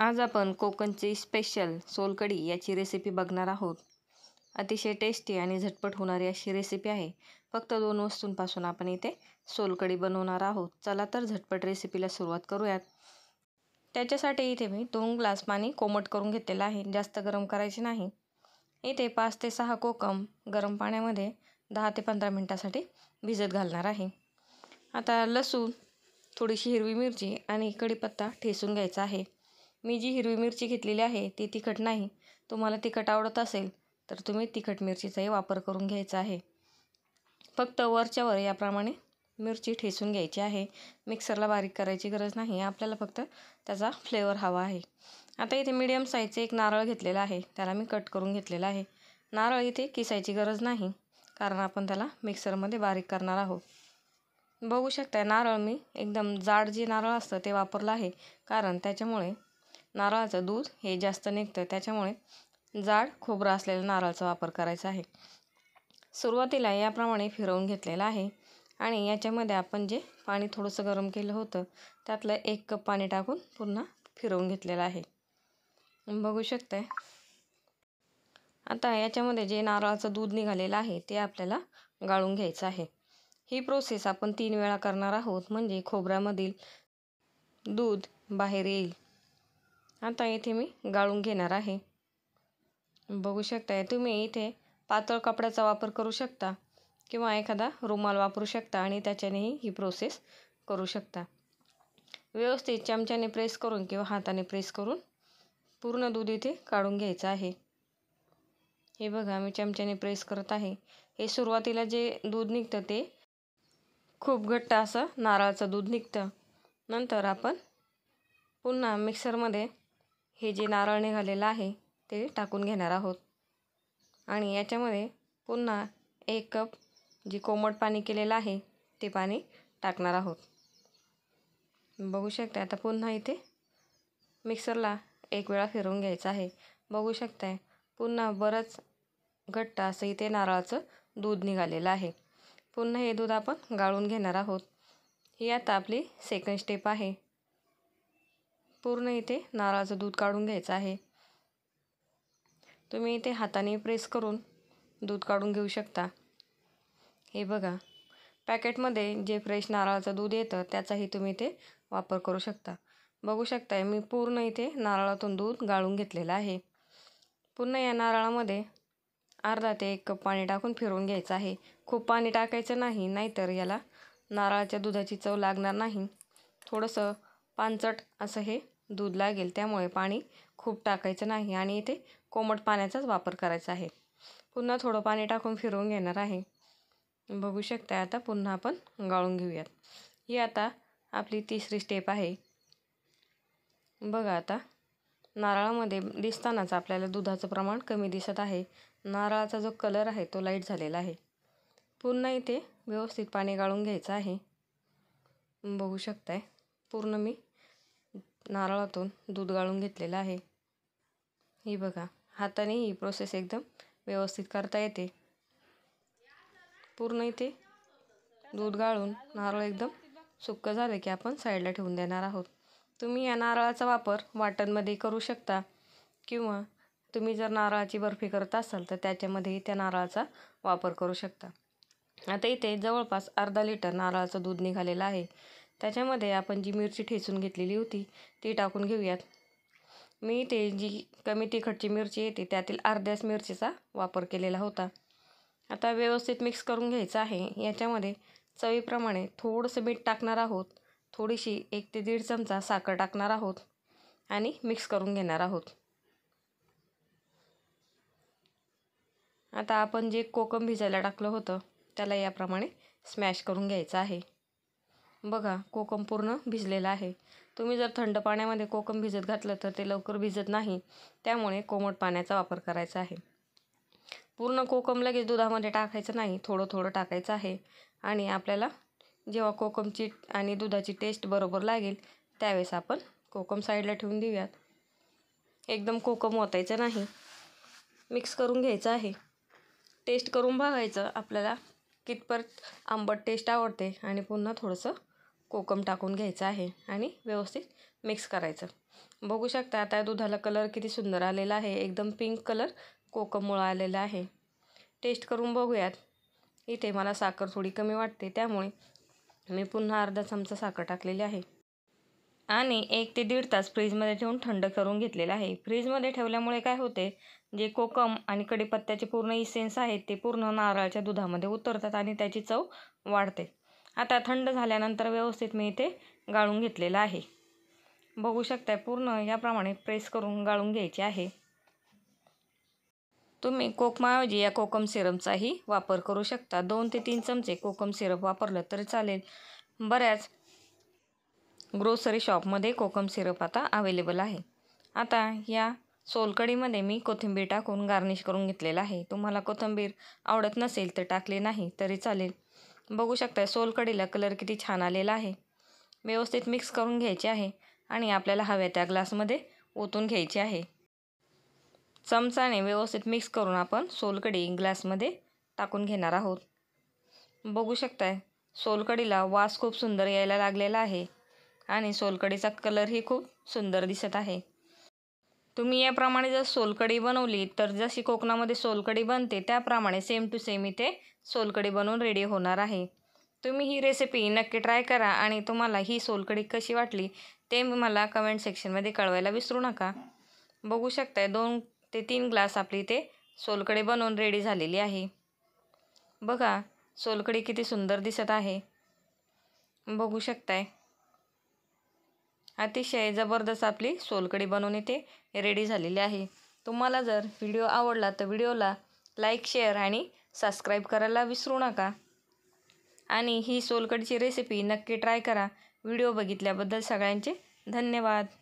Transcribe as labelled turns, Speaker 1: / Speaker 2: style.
Speaker 1: आज आपण कोकणची स्पेशल सोलकढी याची रेसिपी बघणार आहोत अतिशय टेस्टी आणि झटपट होणारी अशी रेसिपी आहे फक्त दोन वस्तूंपासून आपण इथे सोलकढी बनवणार आहोत चला तर झटपट रेसिपीला सुरुवात करूयात त्याच्यासाठी इथे मी दोन ग्लास पाणी कोमट करून घेतलेलं आहे जास्त गरम करायचे नाही इथे पाच ते सहा कोकम गरम पाण्यामध्ये दहा ते पंधरा मिनटासाठी भिजत घालणार आहे आता लसूण थोडीशी हिरवी मिरची आणि कढीपत्ता ठेसून घ्यायचा आहे मी जी हिरवी मिरची घेतलेली आहे ती तिखट नाही तुम्हाला तिखट आवडत असेल तर तुम्ही तिखट मिरचीचाही वापर करून घ्यायचा आहे फक्त वरच्यावर याप्रमाणे मिरची ठेसून घ्यायची आहे मिक्सरला बारीक करायची गरज नाही आपल्याला फक्त त्याचा फ्लेवर हवा आहे आता इथे मीडियम साईजचे एक नारळ घेतलेला आहे त्याला मी कट करून घेतलेला आहे नारळ इथे किसायची गरज नाही कारण आपण त्याला मिक्सरमध्ये बारीक करणार आहोत बघू शकता नारळ मी एकदम जाड जे नारळ असतं ते वापरलं आहे कारण त्याच्यामुळे नारळाचं दूध हे जास्त निघतं त्याच्यामुळे जाड खोबरं असलेला नारळाचा वापर करायचा आहे सुरुवातीला याप्रमाणे फिरवून घेतलेलं आहे आणि याच्यामध्ये आपण जे पाणी थोडंसं गरम केलं होतं त्यातलं एक कप पाणी टाकून पुन्हा फिरवून घेतलेलं आहे बघू शकताय आता याच्यामध्ये जे नारळाचं दूध निघालेलं आहे ते आपल्याला गाळून घ्यायचं आहे ही प्रोसेस आपण तीन वेळा करणार आहोत म्हणजे खोबऱ्यामधील दूध बाहेर येईल आता इथे मी गाळून घेणार आहे बघू शकताय तुम्ही इथे पातळ कपड्याचा वापर करू शकता किंवा एखादा रुमाल वापरू शकता आणि त्याच्यानेही ही प्रोसेस करू शकता व्यवस्थित चमच्याने प्रेस करून किंवा हाताने प्रेस करून पूर्ण दूध इथे काढून घ्यायचं आहे हे बघा मी चमच्याने प्रेस करत आहे हे सुरुवातीला जे दूध निघतं ते खूप घट्ट असं नारळाचं दूध निघतं नंतर आपण पुन्हा मिक्सरमध्ये हे जे नारळ निघालेलं आहे ते टाकून घेणार आहोत आणि याच्यामध्ये पुन्हा एक कप जे कोमट पाणी केलेलं आहे ते पाणी टाकणार आहोत बघू शकता आता पुन्हा इथे मिक्सरला एक वेळा फिरवून घ्यायचं आहे बघू शकताय पुन्हा बरंच घट्ट असं इथे नारळाचं दूध निघालेलं आहे पुन्हा हे दूध आपण गाळून घेणार आहोत ही आता आपली सेकंड स्टेप आहे पूर्ण इथे नारळाचं दूध काढून घ्यायचं आहे तुम्ही इथे हाताने प्रेस करून दूध काढून घेऊ शकता हे बघा पॅकेटमध्ये जे फ्रेश नारळाचं दूध येतं त्याचाही तुम्ही ते वापर करू शकता बघू शकताय मी पूर्ण इथे नारळातून दूध गाळून घेतलेलं आहे पुन्हा या नारळामध्ये अर्धा ते एक कप पाणी टाकून फिरवून घ्यायचं आहे खूप पाणी टाकायचं नाही नाहीतर याला नारळाच्या दुधाची चव लागणार नाही थोडंसं पानचट असं हे दूध लागेल त्यामुळे पाणी खूप टाकायचं नाही आणि इथे कोमट पाण्याचाच वापर करायचा आहे पुन्हा थोडं पाणी टाकून फिरवून घेणार आहे बघू शकता आता पुन्हा आपण गाळून घेऊयात ही आता आपली तिसरी स्टेप आहे बघा आता नारळामध्ये दिसतानाच आपल्याला दुधाचं प्रमाण कमी दिसत आहे नारळाचा जो कलर आहे तो लाईट झालेला आहे पुन्हा इथे व्यवस्थित पाणी गाळून घ्यायचं आहे बघू शकताय पूर्ण मी नारळातून दूध गाळून घेतलेलं आहे ही बघा हाताने ही प्रोसेस एकदम व्यवस्थित करता येते पूर्ण इथे दूध गाळून नारळ एकदम सुक्क झालं की आपण साईडला ठेवून देणार आहोत तुम्ही या नारळाचा वापर वाटणमध्ये करू शकता किंवा तुम्ही जर नारळाची बर्फी करत असाल तर त्याच्यामध्येही त्या नारळाचा वापर करू शकता आता इथे जवळपास अर्धा लिटर नारळाचं दूध निघालेलं आहे त्याच्यामध्ये आपण जी मिरची ठेचून घेतलेली होती ती टाकून घेऊयात मी ते जी कमी तिखटची मिरची येते त्यातील अर्ध्याच मिरचीचा वापर केलेला होता आता व्यवस्थित मिक्स करून घ्यायचं आहे याच्यामध्ये चवीप्रमाणे थोडंसं मीठ टाकणार आहोत थोडीशी एक ते दीड चमचा साखर टाकणार आहोत आणि मिक्स करून घेणार आहोत आता आपण जे कोकम भिजायला टाकलं होतं त्याला याप्रमाणे स्मॅश करून घ्यायचं आहे बघा कोकम पूर्ण भिजलेला आहे तुम्ही जर थंड पाण्यामध्ये कोकम भिजत घातलं तर ते लवकर भिजत नाही त्यामुळे कोमट पाण्याचा वापर करायचा आहे पूर्ण कोकम लगेच दुधामध्ये टाकायचं नाही थोडं थोडं टाकायचं आहे आणि आपल्याला जेव्हा कोकमची आणि दुधाची टेस्ट बरोबर लागेल त्यावेळेस आपण कोकम साईडला ठेवून देऊयात एकदम कोकम ओतायचं नाही मिक्स करून घ्यायचं आहे टेस्ट करून बघायचं आपल्याला कितपत आंबट टेस्ट आवडते आणि पुन्हा थोडंसं कोकम टाकून घ्यायचं आहे आणि व्यवस्थित मिक्स करायचं बघू शकता आता दुधाला कलर किती सुंदर आलेला आहे एकदम पिंक कलर कोकममुळं आलेला आहे टेस्ट करून बघूयात इथे मला साखर थोडी कमी वाटते त्यामुळे मी पुन्हा अर्धा चमचा साखर टाकलेली आहे आणि एक ते दीड तास फ्रीजमध्ये ठेवून थंड करून घेतलेलं आहे फ्रीजमध्ये ठेवल्यामुळे काय होते जे कोकम आणि कडीपत्त्याचे पूर्ण इसेन्स आहेत ते पूर्ण नारळाच्या दुधामध्ये उतरतात आणि त्याची चव वाढते आता थंड झाल्यानंतर व्यवस्थित मी इथे गाळून घेतलेलं आहे बघू शकताय पूर्ण याप्रमाणे प्रेस करून गाळून घ्यायची आहे तुम्ही कोकमाऐवजी या कोकम सिरपचाही वापर करू शकता दोन ते तीन चमचे कोकम सिरप वापरलं तरी चालेल बऱ्याच ग्रोसरी शॉपमध्ये कोकम सिरप आता अवेलेबल आहे आता या सोलकडीमध्ये मी कोथिंबीर टाकून गार्निश करून घेतलेला आहे तुम्हाला कोथिंबीर आवडत नसेल तर टाकले नाही तरी चालेल बघू शकताय सोलकडीला कलर किती छान आलेला आहे व्यवस्थित मिक्स करून घ्यायचे आहे आणि आपल्याला हव्या त्या ग्लासमध्ये ओतून घ्यायचे आहे चमचाने व्यवस्थित मिक्स करून आपण सोलकडी ग्लासमध्ये टाकून घेणार आहोत बघू शकताय सोलकडीला वास खूप सुंदर यायला लागलेला आहे आणि सोलकडीचा कलरही खूप सुंदर दिसत आहे तुम्ही याप्रमाणे जर सोलकडी बनवली तर जशी कोकणामध्ये सोलकडी बनते त्याप्रमाणे सेम टू सेम इथे सोलकडी बनवून रेडी होणार आहे तुम्ही ही रेसिपी नक्की ट्राय करा आणि तुम्हाला ही सोलकडी कशी वाटली ते मला कमेंट सेक्शनमध्ये कळवायला विसरू नका बघू शकताय दोन ते तीन ग्लास आपली इथे सोलकडी बनवून रेडी झालेली आहे बघा सोलकडी किती सुंदर दिसत आहे बघू शकताय अतिशय जबरदस्त आपली सोलकडी बनवून इथे रेडी झालेली आहे तुम्हाला जर व्हिडिओ आवडला तर व्हिडिओला लाईक शेअर आणि सबस्क्राईब करायला विसरू नका आणि ही सोलकडीची रेसिपी नक्की ट्राय करा व्हिडिओ बघितल्याबद्दल सगळ्यांचे धन्यवाद